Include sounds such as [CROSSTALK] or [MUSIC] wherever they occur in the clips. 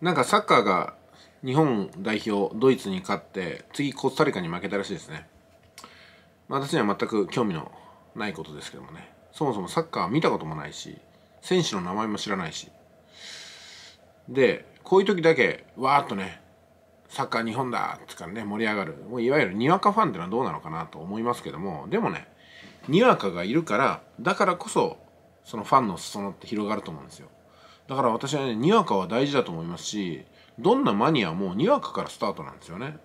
なんかサッカーが日本代表ドイツに勝って次コスタリカに負けたらしいですね、まあ、私には全く興味のないことですけどもねそもそもサッカー見たこともないし選手の名前も知らないしでこういう時だけわーっとねサッカー日本だっつからね盛り上がるもういわゆるにわかファンってのはどうなのかなと思いますけどもでもねにわかがいるからだからこそそのファンの裾野って広がると思うんですよだから私はねにわかは大事だと思いますしどんなマニアもにわかからスタートなんですよね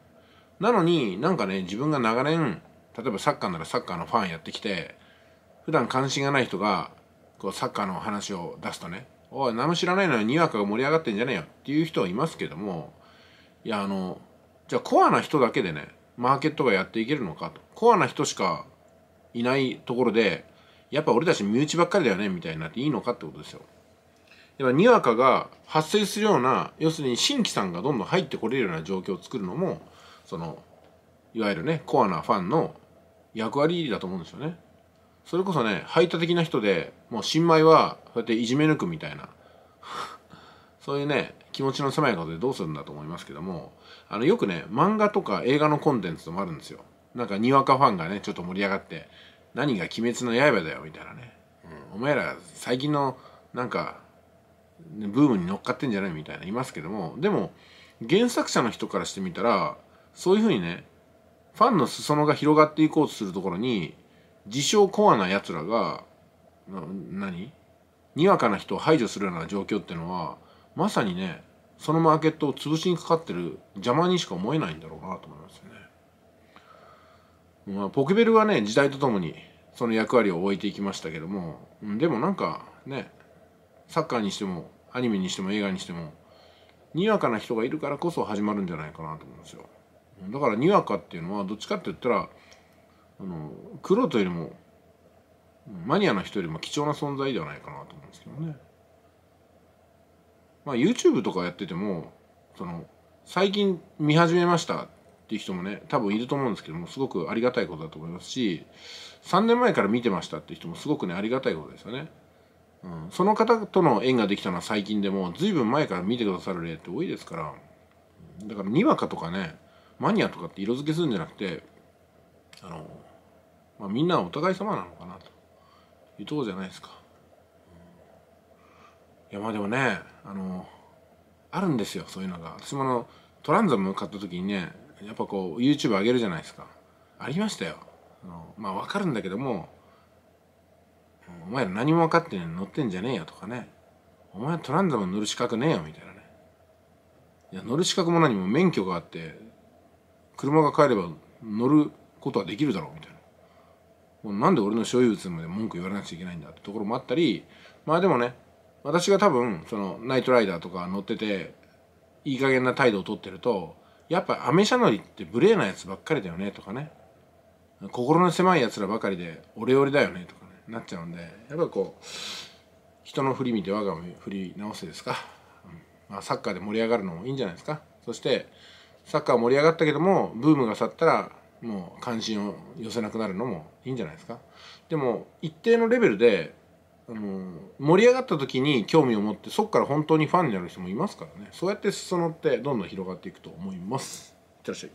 なのになんかね自分が長年例えばサッカーならサッカーのファンやってきて普段関心がない人がこうサッカーの話を出すとね「おい何も知らないのににわかが盛り上がってんじゃねえよ」っていう人はいますけどもいやあのじゃあコアな人だけでねマーケットがやっていけるのかとコアな人しかいないところでやっぱ俺たち身内ばっかりだよねみたいになっていいのかってことですよ。要はにわかが発生するような要するに新規さんがどんどん入ってこれるような状況を作るのもそのいわゆるねコアなファンの役割だと思うんですよね。それこそね排他的な人でもう新米はそうやっていじめ抜くみたいな [LAUGHS] そういうね気持ちの狭いことでどうするんだと思いますけどもあのよくね漫画とか映画のコンテンツでもあるんですよ。なんかにわかファンがねちょっと盛り上がって何が「鬼滅の刃」だよみたいなね、うん、お前ら最近のなんかブームに乗っかってんじゃないみたいないますけどもでも原作者の人からしてみたらそういうふうにねファンの裾野が広がっていこうとするところに自称コアなやつらが何にわかな人を排除するような状況っていうのはまさにねそのマーケットを潰しにかかってる邪魔にしか思えないんだろうなと思いますよね。まあ、ポケベルはね時代とともにその役割を終えていきましたけどもでもなんかねサッカーにしてもアニメにしても映画にしてもにわかな人がいるからこそ始まるんじゃないかなと思うんですよだからにわかっていうのはどっちかって言ったらあのクローうよりもマニアな人よりも貴重な存在ではないかなと思うんですけどねまあ YouTube とかやっててもその最近見始めましたっていう人もね多分いると思うんですけどもすごくありがたいことだと思いますし3年前から見てましたっていう人もすごくねありがたいことですよねうん、その方との縁ができたのは最近でも随分前から見てくださる例って多いですからだからにわかとかねマニアとかって色付けするんじゃなくてあの、まあ、みんなお互い様なのかなというとこじゃないですか。いやまあでもねあのあるんですよそういうのが私ものトランザム買った時にねやっぱこう YouTube 上げるじゃないですかありましたよあのまあ分かるんだけどもお前ら何も分かってねえ乗ってんじゃねえよとかね。お前トランザム乗る資格ねえよみたいなね。いや、乗る資格も何も免許があって、車が帰れば乗ることはできるだろうみたいな。もうなんで俺の所有物まで文句言われなくちゃいけないんだってところもあったり、まあでもね、私が多分、その、ナイトライダーとか乗ってて、いい加減な態度をとってると、やっぱアメ車乗りって無礼なやつばっかりだよねとかね。心の狭いやつらばかりで、オレオレだよねとか。なっちゃうんでやっぱこう人の振り見て我が振り直せですか、うんまあ、サッカーで盛り上がるのもいいんじゃないですかそしてサッカー盛り上がったけどもブームが去ったらもう関心を寄せなくなるのもいいんじゃないですかでも一定のレベルであの盛り上がった時に興味を持ってそこから本当にファンになる人もいますからねそうやって裾野ってどんどん広がっていくと思いますいってらっしゃい